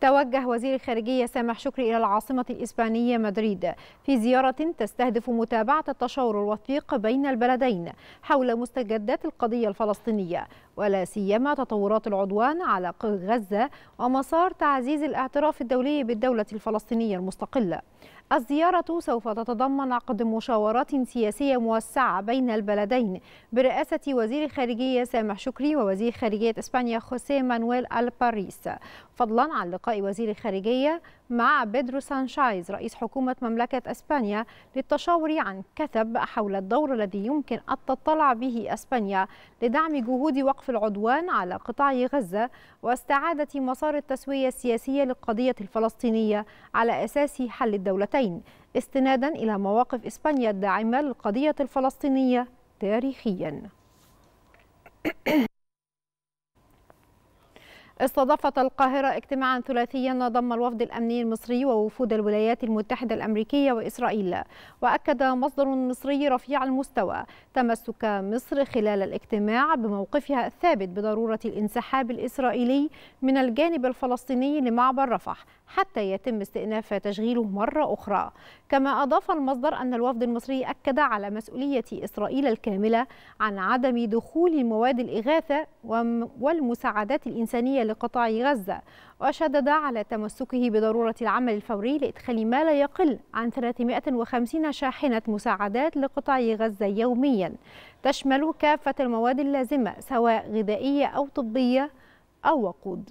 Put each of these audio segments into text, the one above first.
توجه وزير الخارجية سامح شكري إلى العاصمة الإسبانية مدريد في زيارة تستهدف متابعة التشاور الوثيق بين البلدين حول مستجدات القضية الفلسطينية ولا سيما تطورات العدوان على غزة ومسار تعزيز الاعتراف الدولي بالدولة الفلسطينية المستقلة الزيارة سوف تتضمن عقد مشاورات سياسية موسعة بين البلدين برئاسة وزير الخارجية سامح شكري ووزير خارجية إسبانيا خوسيه مانويل الباريس فضلا عن لقاء لقاء وزير الخارجية مع بيدرو سانشايز رئيس حكومة مملكة أسبانيا للتشاور عن كثب حول الدور الذي يمكن أن تطلع به أسبانيا لدعم جهود وقف العدوان على قطاع غزة واستعادة مسار التسوية السياسية للقضية الفلسطينية على أساس حل الدولتين استنادا إلى مواقف إسبانيا الداعمة للقضية الفلسطينية تاريخياً استضافت القاهرة اجتماعا ثلاثيا ضم الوفد الأمني المصري ووفود الولايات المتحدة الأمريكية وإسرائيل وأكد مصدر مصري رفيع المستوى تمسك مصر خلال الاجتماع بموقفها الثابت بضرورة الانسحاب الإسرائيلي من الجانب الفلسطيني لمعبر رفح حتى يتم استئناف تشغيله مرة أخرى كما أضاف المصدر أن الوفد المصري أكد على مسؤولية إسرائيل الكاملة عن عدم دخول مواد الإغاثة والمساعدات الإنسانية لقطاع غزة وشدد على تمسكه بضرورة العمل الفوري لإدخال ما لا يقل عن 350 شاحنة مساعدات لقطاع غزة يوميا تشمل كافة المواد اللازمة سواء غذائية أو طبية أو وقود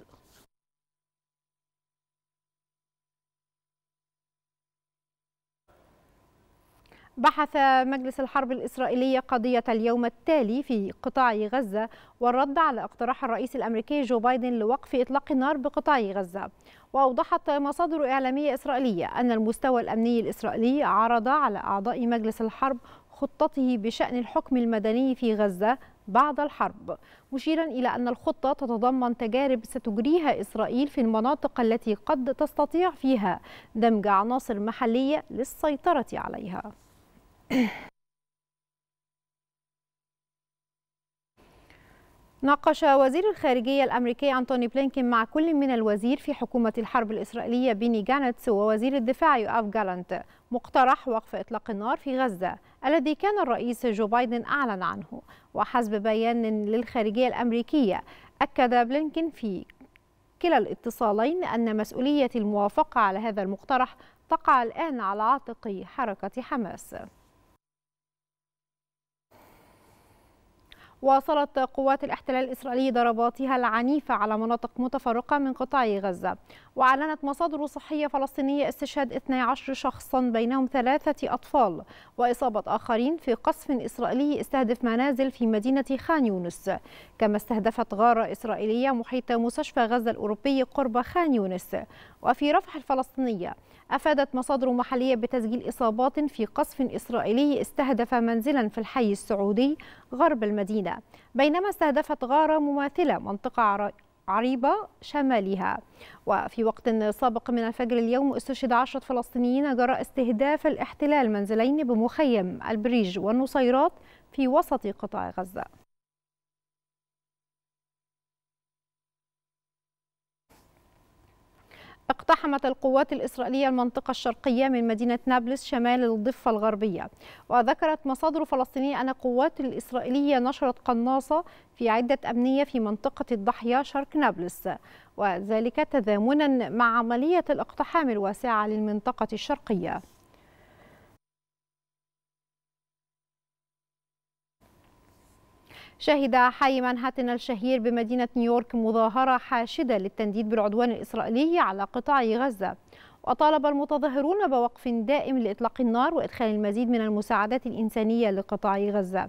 بحث مجلس الحرب الإسرائيلية قضية اليوم التالي في قطاع غزة والرد على اقتراح الرئيس الأمريكي جو بايدن لوقف إطلاق النار بقطاع غزة وأوضحت مصادر إعلامية إسرائيلية أن المستوى الأمني الإسرائيلي عرض على أعضاء مجلس الحرب خطته بشأن الحكم المدني في غزة بعد الحرب مشيرا إلى أن الخطة تتضمن تجارب ستجريها إسرائيل في المناطق التي قد تستطيع فيها دمج عناصر محلية للسيطرة عليها ناقش وزير الخارجية الأمريكي أنتوني بلينكين مع كل من الوزير في حكومة الحرب الإسرائيلية بيني جانتس ووزير الدفاع يؤف جالانت مقترح وقف إطلاق النار في غزة الذي كان الرئيس جو بايدن أعلن عنه وحسب بيان للخارجية الأمريكية أكد بلينكين في كلا الاتصالين أن مسؤولية الموافقة على هذا المقترح تقع الآن على عاتق حركة حماس واصلت قوات الاحتلال الإسرائيلي ضرباتها العنيفة على مناطق متفرقة من قطاع غزة وأعلنت مصادر صحية فلسطينية استشهاد 12 شخصا بينهم ثلاثة أطفال وإصابة آخرين في قصف إسرائيلي استهدف منازل في مدينة خان يونس كما استهدفت غارة إسرائيلية محيط مستشفى غزة الأوروبي قرب خان يونس وفي رفح الفلسطينية أفادت مصادر محلية بتسجيل إصابات في قصف إسرائيلي استهدف منزلا في الحي السعودي غرب المدينة العائلة بينما استهدفت غارة مماثلة منطقة عريبة شمالها وفي وقت سابق من الفجر اليوم استشهد عشرة فلسطينيين جراء استهداف الاحتلال منزلين بمخيم البريج والنصيرات في وسط قطاع غزة اقتحمت القوات الإسرائيلية المنطقة الشرقية من مدينة نابلس شمال الضفة الغربية وذكرت مصادر فلسطينية أن القوات الإسرائيلية نشرت قناصة في عدة أمنية في منطقة الضحية شرق نابلس وذلك تزامنا مع عملية الاقتحام الواسعة للمنطقة الشرقية شهد حي منهاتن الشهير بمدينة نيويورك مظاهرة حاشدة للتنديد بالعدوان الإسرائيلي على قطاع غزة وطالب المتظاهرون بوقف دائم لإطلاق النار وإدخال المزيد من المساعدات الإنسانية لقطاع غزة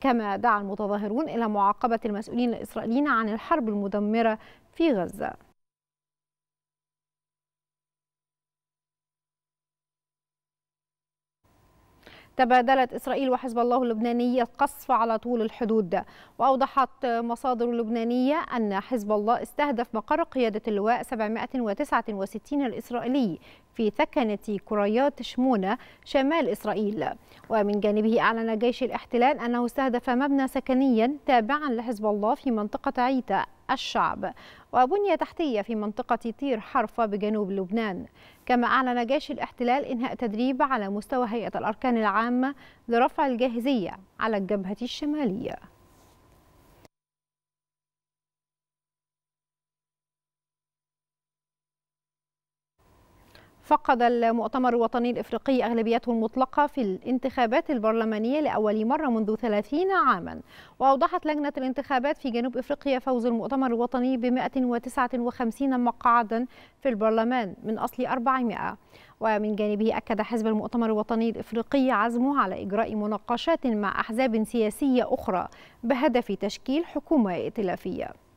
كما دعا المتظاهرون إلى معاقبة المسؤولين الإسرائيليين عن الحرب المدمرة في غزة تبادلت إسرائيل وحزب الله اللبناني القصف على طول الحدود وأوضحت مصادر لبنانية أن حزب الله استهدف مقر قيادة اللواء 769 الإسرائيلي في ثكنة كريات شمونة شمال إسرائيل ومن جانبه أعلن جيش الاحتلال أنه استهدف مبنى سكنيا تابعا لحزب الله في منطقة عيتا الشعب وبنية تحتية في منطقة طير حرفة بجنوب لبنان كما أعلن جيش الاحتلال إنهاء تدريب على مستوى هيئة الأركان العامة لرفع الجاهزية على الجبهة الشمالية فقد المؤتمر الوطني الإفريقي أغلبيته المطلقة في الانتخابات البرلمانية لأول مرة منذ 30 عاما وأوضحت لجنة الانتخابات في جنوب إفريقيا فوز المؤتمر الوطني ب 159 مقعدا في البرلمان من أصل 400 ومن جانبه أكد حزب المؤتمر الوطني الإفريقي عزمه على إجراء مناقشات مع أحزاب سياسية أخرى بهدف تشكيل حكومة ائتلافية